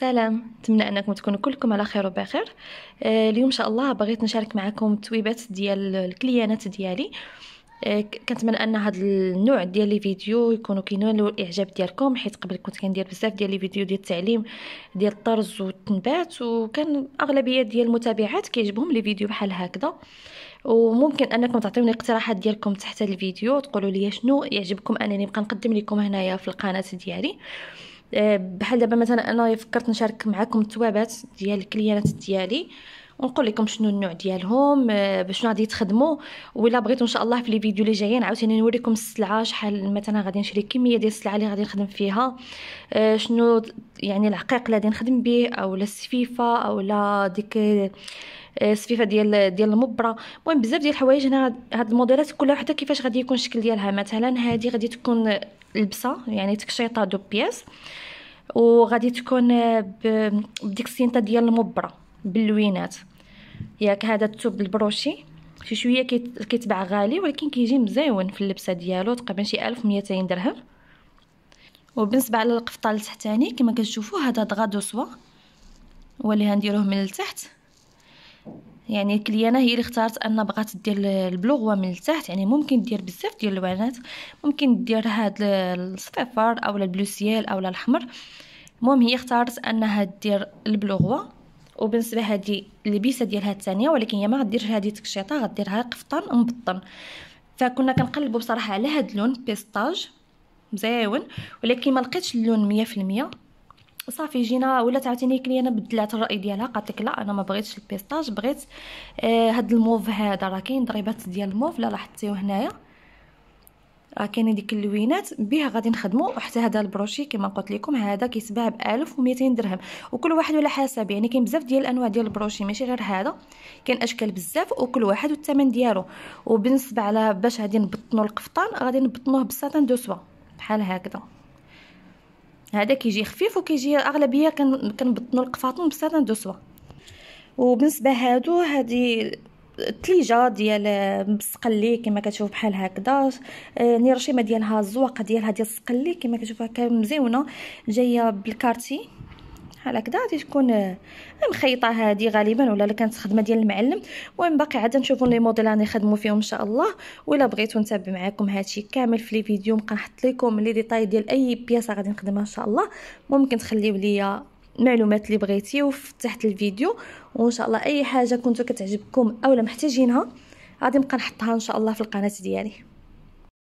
سلام نتمنى انكم تكونوا كلكم على خير وبخير آه، اليوم ان شاء الله بغيت نشارك معكم التويبات ديال الكليانات ديالي آه، كنتمنى ان هذا النوع ديال لي فيديو يكونوا كينالوا الاعجاب ديالكم حيت قبل كنت كندير بزاف ديال لي فيديو ديال التعليم ديال الطرز والتنبات وكان اغلبيه ديال المتابعات كيعجبهم لي فيديو بحال هكذا وممكن انكم تعطيوني اقتراحات ديالكم تحت الفيديو تقولوا لي شنو يعجبكم انني نبقى نقدم لكم هنايا في القناه ديالي آه، بحال دابا مثلا انا فكرت نشارك معكم التوابات ديال الكليانات ديالي ونقول لكم شنو النوع ديالهم آه، باش غادي تخدموا ولا بغيتوا ان شاء الله في لي فيديو اللي جايين عاوتاني نوريكم السلعه شحال مثلا غادي نشري كميه ديال السلعه اللي غادي نخدم فيها آه، شنو يعني العقيق اللي غادي نخدم به او لا السفيفه او لا ديك السفيفه آه، ديال ديال المبره المهم بزاف ديال الحوايج هنا هاد الموديلات كل وحده كيفاش غادي يكون الشكل ديالها مثلا هذه غادي تكون لبسه يعني تكشيطه دو بياس وغادي تكون آه، بديك السينطه ديال المبره باللوينات ياك هذا الثوب البروشي شي شويه كيتباع غالي ولكن كيجي مزيون في اللبسه ديالو تقريبا شي 1200 درهم وبالنسبه على القفطه التحتاني كما كتشوفوا هذا دغادو سوا هو اللي غنديروه من التحت يعني الكليانه هي اللي اختارت ان بغات دير البلوغوا من التحت يعني ممكن دير بزاف ديال الوانات ممكن دير هاد الصفيفر او البلوسيال او الحمر المهم هي اختارت انها دير البلوغوا وبالنسبه هادي لبيسة ديالها الثانيه ولكن هي ما غديرش هادي تكشيطه غديرها قفطان مبطن فكنا كنقلبوا بصراحه على هاد اللون بيستاج مزيون ولكن ما لقيتش اللون المية وصافي جينا ولات عاوتاني انا بدلات الراي ديالها قالت لك لا انا ما بغيتش البيستاج بغيت آه، هاد الموف هذا راه كاين ضريبات ديال الموف لا لاحظتيو هنايا راه كاينين ديك اللوينات بها غادي نخدموا وحتى هذا البروشي كما قلت لكم هذا كيتباع ب 1200 درهم وكل واحد على حسب يعني كاين بزاف ديال الانواع ديال البروشي ماشي غير هذا كاين اشكال بزاف وكل واحد والثمن ديالو وبالنسبه على باش غادي نبطنوا القفطان غادي نبطنوه بالساتان دو سوا بحال هكذا هذا كيجي خفيف وكيجي اغلبيه كنبطنوا القفاطون بساتان دو سوا وبالنسبه هادو هذه التليجة ديال بالسقلي كما كتشوف بحال هكذا آه، نيرشيمه ديالها الزواقه ديالها ديال السقلي كما كتشوفها هكا مزيونه جايه بالكارتي بحال هكدا غادي تكون آه، مخيطه هذه غالبا ولا اللي كانت خدمه ديال المعلم المهم باقي عاد نشوفوا لي موديل اللي نخدموا فيهم ان شاء الله ولا بغيتو نتابع معكم هادشي كامل في لي فيديو نحط لكم لي ديطاي ديال اي بياسه غادي نخدمها ان شاء الله ممكن تخليو ليا المعلومات اللي وفي تحت الفيديو وان شاء الله اي حاجه كنتو كتعجبكم اولا محتاجينها غادي نبقى نحطها ان شاء الله في القناه ديالي